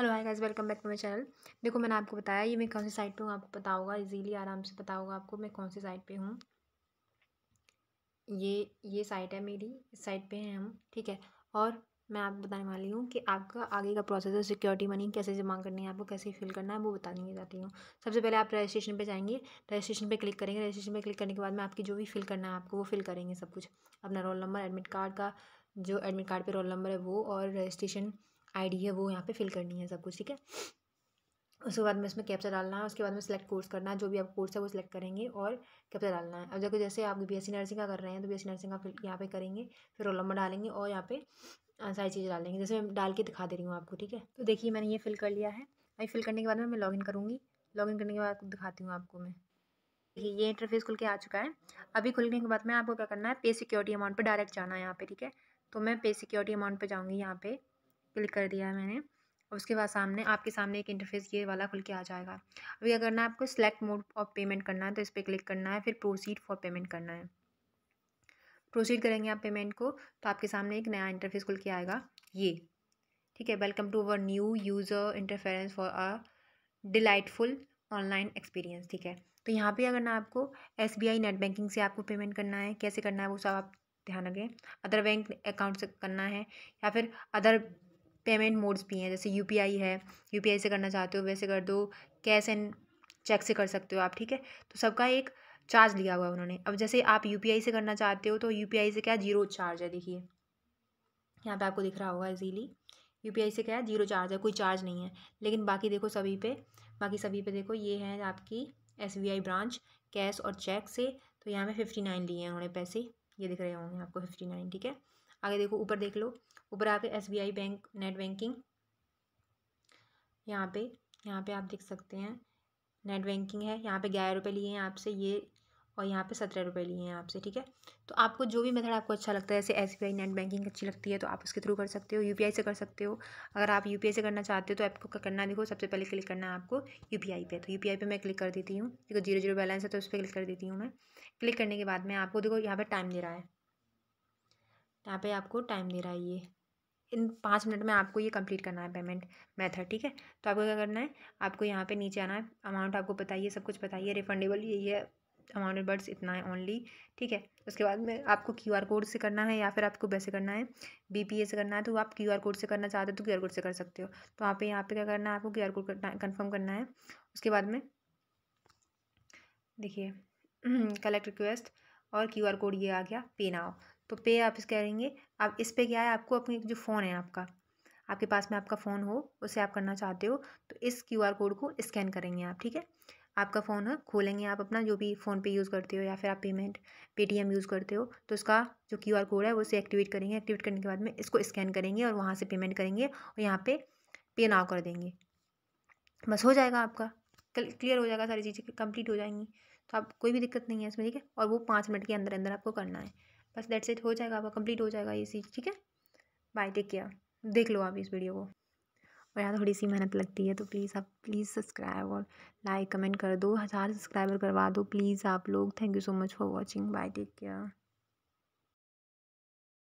hello hi guys welcome back to my channel देखो मैंने आपको बताया ये मैं कौन सी साइट पे हूँ आपको पता होगा इजीली आराम से पता होगा आपको मैं कौन सी साइट पे हूँ ये ये साइट है मेरी इस साइट पे हैं हम ठीक है और मैं आपको बताने वाली हूँ कि आपका आगे का प्रोसेस है सिक्योरिटी मनी कैसे जमा करनी है आपको कैसे फिल करना है वो बताने चाहती हूँ सबसे पहले आप रजिस्ट्रेशन पे जाएंगे रजिस्ट्रेशन पे क्लिक करेंगे रजिस्ट्रेशन पे क्लिक करने के बाद में आपकी जो भी फिल करना है आपको वो फिल करेंगे सब कुछ अपना रोल नंबर एडमिट कार्ड का जो एडमिट कार्ड पर रोल नंबर है वो और रजिस्ट्रेशन आईडी है वो यहाँ पे फिल करनी है सब कुछ ठीक है उसके बाद में इसमें कैप्चा डालना है उसके बाद में सिलेक्ट कोर्स करना है जो भी आप कोर्स है वो सिलेक्ट करेंगे और कैप्चा डालना है अब देखो जैसे आप बी नर्सिंग का कर रहे हैं तो बी नर्सिंग का यहाँ पे करेंगे फिर रोल नंबर डालेंगे और यहाँ पे सारी चीज़ें डालेंगे जैसे मैं डाल के दिखा दे रही हूँ आपको ठीक है तो देखिए मैंने ये फिल कर लिया है अभी फिल करने के बाद में मैं लॉगिन करूँगी लॉगिन करने के बाद दिखाती हूँ आपको मैं देखिए ये इंटरफेस खुल के आ चुका है अभी खुलने के बाद में आपको क्या करना है पे सिक्योरिटी अमाउंट पर डायरेक्ट जाना है यहाँ पर ठीक है तो मैं पे सिक्योरिटी अमाउंट पर जाऊँगी यहाँ पर क्लिक कर दिया है मैंने उसके बाद सामने आपके सामने एक इंटरफेस ये वाला खुल के आ जाएगा अभी अगर ना आपको सेलेक्ट मोड ऑफ पेमेंट करना है तो इस पर क्लिक करना है फिर प्रोसीड फॉर पेमेंट करना है प्रोसीड करेंगे आप पेमेंट को तो आपके सामने एक नया इंटरफेस खुल के आएगा ये ठीक है welcome to our new user interference for a delightful online experience ठीक है तो यहाँ पर अगर ना आपको S B I net banking से आपको पेमेंट करना है कैसे करना है वो सब आप ध्यान रखें अदर बैंक अकाउंट से करना है या फिर अदर पेमेंट मोड्स भी हैं जैसे यू है यू से करना चाहते हो वैसे कर दो कैश एंड चेक से कर सकते हो आप ठीक है तो सबका एक चार्ज लिया हुआ है उन्होंने अब जैसे आप यू से करना चाहते हो तो यू से क्या जीरो चार्ज है देखिए यहाँ पे आपको दिख रहा होगा इजीली यू से क्या है जीरो चार्ज है कोई चार्ज नहीं है लेकिन बाकी देखो सभी पे बाकी सभी पे देखो ये है आपकी एस ब्रांच कैश और चेक से तो यहाँ पे फिफ्टी नाइन लिए हैं उन्होंने पैसे ये दिख रहे होंगे आपको फिफ्टी नाइन ठीक है आगे देखो ऊपर देख लो ऊपर आके S B I bank net banking यहाँ पे यहाँ पे आप देख सकते हैं नेट बैंकिंग है यहाँ पे ग्यारह रुपये लिए हैं आपसे ये और यहाँ पे सत्रह रुपये लिए हैं आपसे ठीक है तो आपको जो भी मेथड आपको अच्छा लगता है जैसे S B I net banking अच्छी लगती है तो आप उसके थ्रू कर सकते हो यू पी आई से कर सकते हो अगर आप यू पी आई से करना चाहते हो तो आपको करना देखो सबसे पहले क्लिक करना है आपको यू पी आई पे तो यू पी आई पे मैं क्लिक कर देती हूँ देखो जीरो जीरो बैलेंस है तो उस पर क्लिक कर देती हूँ मैं क्लिक करने के बाद में आपको देखो यहाँ पर टाइम दे रहा है यहाँ पे आपको टाइम दे रहा है ये इन पाँच मिनट में आपको ये कंप्लीट करना है पेमेंट मेथड ठीक है तो आपको क्या करना है आपको यहाँ पे नीचे आना है अमाउंट आपको बताइए सब कुछ बताइए रिफंडेबल ये है अमाउंट बर्ड्स इतना है ओनली ठीक है उसके बाद में आपको क्यू आर कोड से करना है या फिर आपको वैसे करना है बी पी ए से करना है तो आप क्यू आर कोड से करना चाहते हो तो क्यू आर कोड से कर सकते हो तो आप यहाँ पे क्या करना है आपको क्यू आर कोड कन्फर्म करना है उसके बाद में देखिए कलेक्ट रिक्वेस्ट और क्यू आर कोड ये आ गया पे नाव तो पे आप इस करेंगे आप इस पर क्या है आपको अपनी जो फ़ोन है आपका आपके पास में आपका फ़ोन हो उसे आप करना चाहते हो तो इस क्यू आर कोड को स्कैन करेंगे आप ठीक है आपका फ़ोन है खोलेंगे आप अपना जो भी फ़ोन पे यूज़ करते हो या फिर आप पेमेंट पेटीएम यूज़ करते हो तो उसका जो क्यू आर कोड है वो उसे एक्टिवेट करेंगे एक्टिवेट करने के बाद में इसको स्कैन करेंगे और वहाँ से पेमेंट करेंगे और यहाँ पे पे नाव कर देंगे बस हो जाएगा आपका कल क्लियर हो जाएगा सारी चीज़ें कंप्लीट हो जाएंगी तो आप कोई भी दिक्कत नहीं है इसमें ठीक है और वो पाँच मिनट के अंदर अंदर आपको करना है बस डेट सेट हो जाएगा आपका कंप्लीट हो जाएगा ये सीख ठीक है बाय टेक केयर देख लो आप इस वीडियो को और यहाँ थोड़ी सी मेहनत लगती है तो प्लीज़ आप प्लीज़ सब्सक्राइब और लाइक कमेंट कर दो हज़ार सब्सक्राइबर करवा दो प्लीज़ आप लोग thank you so much for watching bye take care